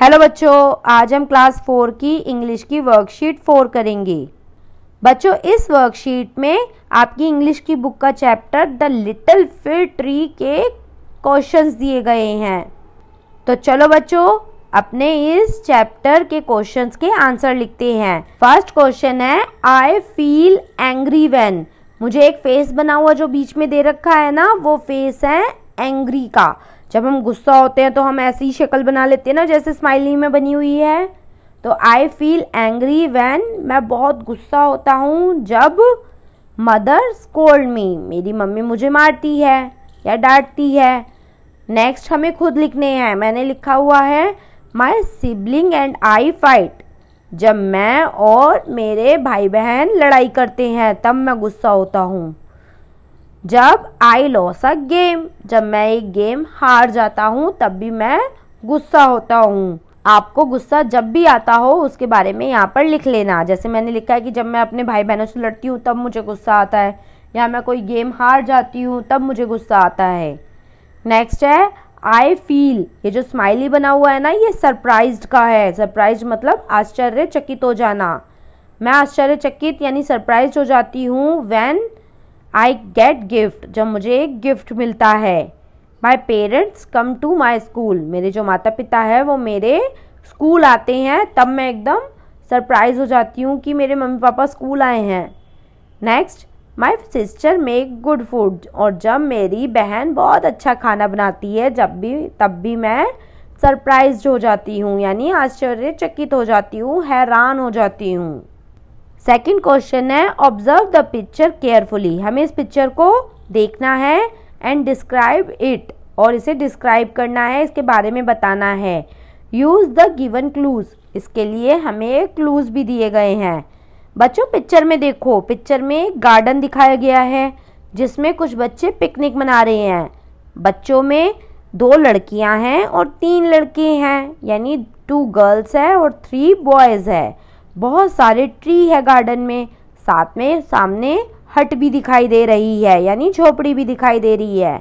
hello बच्चों आज हम क्लास फोर की इंग्लिश की वर्कशीट फोर करेंगे बच्चों इस वर्कशीट में आपकी इंग्लिश की बुक का chapter the little fir tree के क्वेश्चंस दिए गए हैं तो चलो बच्चों अपने इस चैप्टर के क्वेश्चंस के आंसर लिखते हैं फर्स्ट क्वेश्चन है आई फील एंग्री वेन मुझे एक फेस बना हुआ जो बीच में दे रखा है ना वो फेस है एंग्री का जब हम गुस्सा होते हैं तो हम ऐसी शक्ल बना लेते हैं ना जैसे स्माइली में बनी हुई है तो आई फील एंग्री वैन मैं बहुत गुस्सा होता हूँ जब मदर स्कोल्ड मी मेरी मम्मी मुझे मारती है या डांटती है नेक्स्ट हमें खुद लिखने हैं मैंने लिखा हुआ है my sibling and I fight जब मैं और मेरे भाई बहन लड़ाई करते हैं तब मैं गुस्सा होता हूँ जब आई लॉस अ गेम जब मैं एक गेम हार जाता हूँ तब भी मैं गुस्सा होता हूँ आपको गुस्सा जब भी आता हो उसके बारे में यहाँ पर लिख लेना जैसे मैंने लिखा है कि जब मैं अपने भाई बहनों से लड़ती हूँ तब मुझे गुस्सा आता है या मैं कोई गेम हार जाती हूँ तब मुझे गुस्सा आता है नेक्स्ट है आई फील ये जो स्माइली बना हुआ है ना ये सरप्राइज का है सरप्राइज मतलब आश्चर्यचकित हो जाना मैं आश्चर्यचकित यानी सरप्राइज हो जाती हूँ वैन आई गेट गिफ्ट जब मुझे एक गिफ्ट मिलता है my parents come to my school मेरे जो माता पिता है वो मेरे स्कूल आते हैं तब मैं एकदम सरप्राइज़ हो जाती हूँ कि मेरे मम्मी पापा स्कूल आए हैं next my sister make good food और जब मेरी बहन बहुत अच्छा खाना बनाती है जब भी तब भी मैं सरप्राइज हो जाती हूँ यानी आश्चर्यचकित हो जाती हूँ हैरान हो जाती हूँ सेकेंड क्वेश्चन है ऑब्जर्व द पिक्चर केयरफुली हमें इस पिक्चर को देखना है एंड डिस्क्राइब इट और इसे डिस्क्राइब करना है इसके बारे में बताना है यूज़ द गिवन क्लूज़ इसके लिए हमें क्लूज़ भी दिए गए हैं बच्चों पिक्चर में देखो पिक्चर में एक गार्डन दिखाया गया है जिसमें कुछ बच्चे पिकनिक मना रहे हैं बच्चों में दो लड़कियां हैं और तीन लड़के हैं यानी टू गर्ल्स है और थ्री बॉयज़ है बहुत सारे ट्री है गार्डन में साथ में सामने हट भी दिखाई दे रही है यानी झोपड़ी भी दिखाई दे रही है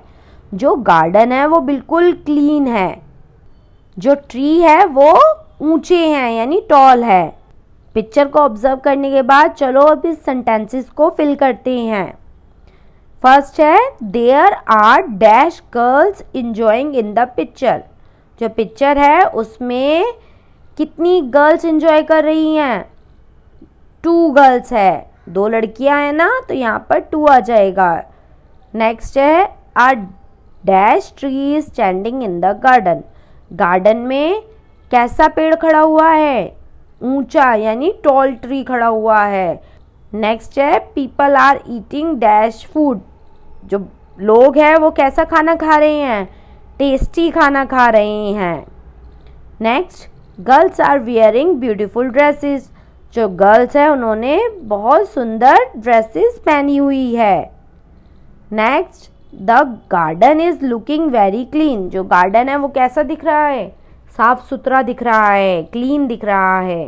जो गार्डन है वो बिल्कुल क्लीन है जो ट्री है वो ऊंचे हैं यानी टॉल है पिक्चर को ऑब्जर्व करने के बाद चलो अब इस सेंटेंसेस को फिल करते हैं फर्स्ट है there are dash girls enjoying in the picture जो पिक्चर है उसमें कितनी गर्ल्स इंजॉय कर रही हैं टू गर्ल्स है दो लड़कियां हैं ना तो यहाँ पर टू आ जाएगा नेक्स्ट है a dash tree standing in the garden garden में कैसा पेड़ खड़ा हुआ है ऊंचा यानी टॉल ट्री खड़ा हुआ है नेक्स्ट है people are eating dash food जो लोग हैं वो कैसा खाना खा रहे हैं टेस्टी खाना खा रहे हैं next girls are wearing beautiful dresses जो गर्ल्स हैं उन्होंने बहुत सुंदर ड्रेसेस पहनी हुई है next the garden is looking very clean जो गार्डन है वो कैसा दिख रहा है साफ सुथरा दिख रहा है क्लीन दिख रहा है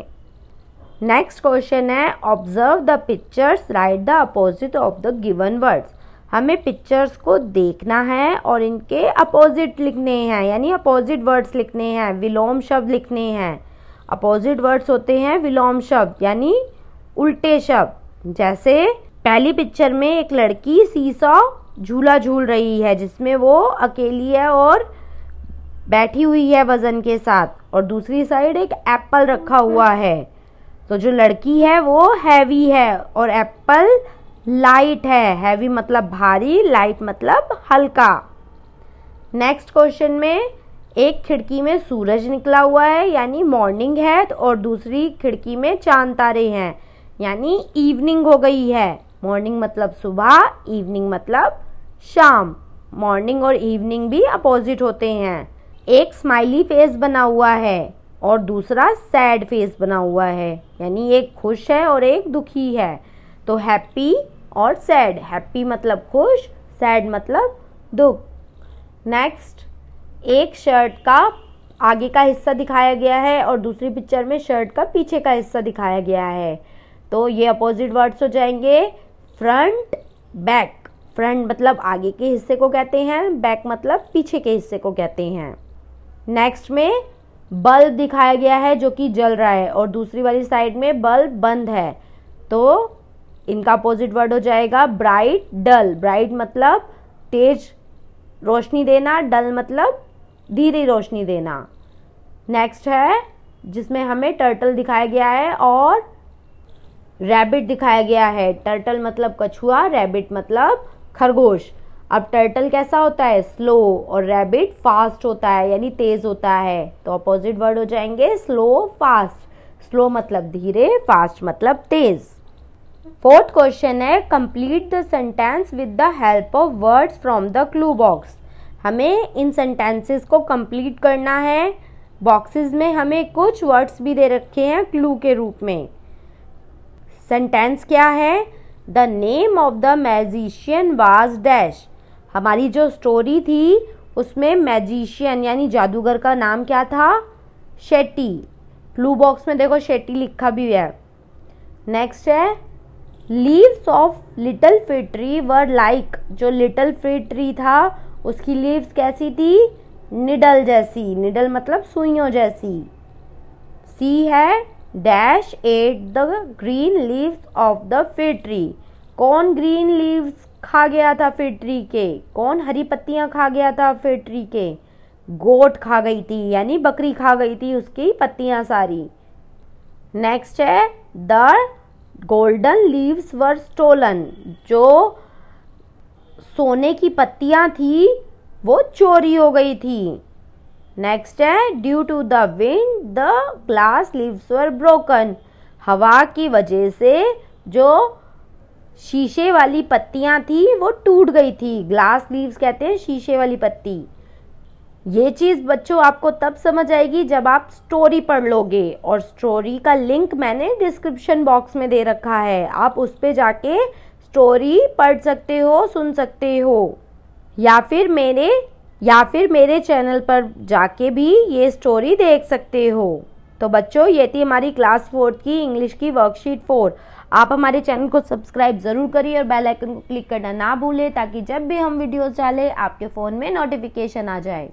नेक्स्ट क्वेश्चन है observe the pictures write the opposite of the given words हमें पिक्चर्स को देखना है और इनके अपोजिट लिखने हैं यानी अपोजिट वर्ड्स लिखने हैं विलोम शब्द लिखने हैं अपोजिट वर्ड्स होते हैं विलोम शब्द यानी उल्टे शब्द जैसे पहली पिक्चर में एक लड़की सीसॉ झूला झूल रही है जिसमें वो अकेली है और बैठी हुई है वज़न के साथ और दूसरी साइड एक एप्पल रखा हुआ है तो जो लड़की है वो हैवी है और एप्पल लाइट है हैवी मतलब भारी लाइट मतलब हल्का नेक्स्ट क्वेश्चन में एक खिड़की में सूरज निकला हुआ है यानी मॉर्निंग है और दूसरी खिड़की में चांद तारे हैं यानी इवनिंग हो गई है मॉर्निंग मतलब सुबह इवनिंग मतलब शाम मॉर्निंग और इवनिंग भी अपोजिट होते हैं एक स्माइली फेस बना हुआ है और दूसरा सैड फेस बना हुआ है यानी एक खुश है और एक दुखी है तो हैप्पी और सैड हैप्पी मतलब खुश सैड मतलब दुख नेक्स्ट एक शर्ट का आगे का हिस्सा दिखाया गया है और दूसरी पिक्चर में शर्ट का पीछे का हिस्सा दिखाया गया है तो ये अपोजिट वर्ड्स हो जाएंगे फ्रंट बैक फ्रंट मतलब आगे के हिस्से को कहते हैं बैक मतलब पीछे के हिस्से को कहते हैं नेक्स्ट में बल्ब दिखाया गया है जो कि जल रहा है और दूसरी वाली साइड में बल्ब बंद है तो इनका अपोजिट वर्ड हो जाएगा ब्राइट डल ब्राइट मतलब तेज रोशनी देना डल मतलब धीरे रोशनी देना नेक्स्ट है जिसमें हमें टर्टल दिखाया गया है और रैबिट दिखाया गया है टर्टल मतलब कछुआ रैबिट मतलब खरगोश अब टर्टल कैसा होता है स्लो और रैबिट फास्ट होता है यानी तेज़ होता है तो अपोजिट वर्ड हो जाएंगे स्लो फास्ट स्लो मतलब धीरे फास्ट मतलब तेज़ फोर्थ क्वेश्चन है complete the sentence with the help of words from the clue box हमें इन सेंटेंसेस को कंप्लीट करना है बॉक्सेस में हमें कुछ वर्ड्स भी दे रखे हैं क्लू के रूप में सेंटेंस क्या है the name of the magician was dash हमारी जो स्टोरी थी उसमें मैजिशियन यानी जादूगर का नाम क्या था शेट्टी क्लू बॉक्स में देखो शेट्टी लिखा भी है नेक्स्ट है leaves of little fir tree were like जो लिटल फ्री ट्री था उसकी लीव्स कैसी थी निडल जैसी निडल मतलब सुइयों जैसी सी है dash ate the green leaves of the fir tree कौन ग्रीन लीव्स खा गया था फ्री ट्री के कौन हरी पत्तियां खा गया था फ्री ट्री के गोट खा गई थी यानी बकरी खा गई थी उसकी पत्तियां सारी नेक्स्ट है the golden leaves were stolen जो सोने की पत्तियां थी वो चोरी हो गई थी नेक्स्ट है due to the wind the glass leaves were broken हवा की वजह से जो शीशे वाली पत्तियां थी वो टूट गई थी ग्लास लीव्स कहते हैं शीशे वाली पत्ती ये चीज़ बच्चों आपको तब समझ आएगी जब आप स्टोरी पढ़ लोगे और स्टोरी का लिंक मैंने डिस्क्रिप्शन बॉक्स में दे रखा है आप उस पर जाके स्टोरी पढ़ सकते हो सुन सकते हो या फिर मेरे या फिर मेरे चैनल पर जाके भी ये स्टोरी देख सकते हो तो बच्चों ये थी हमारी क्लास फोर्थ की इंग्लिश की वर्कशीट फोर आप हमारे चैनल को सब्सक्राइब ज़रूर करिए और बेल आइकन को क्लिक करना ना भूलें ताकि जब भी हम वीडियोस डालें आपके फ़ोन में नोटिफिकेशन आ जाए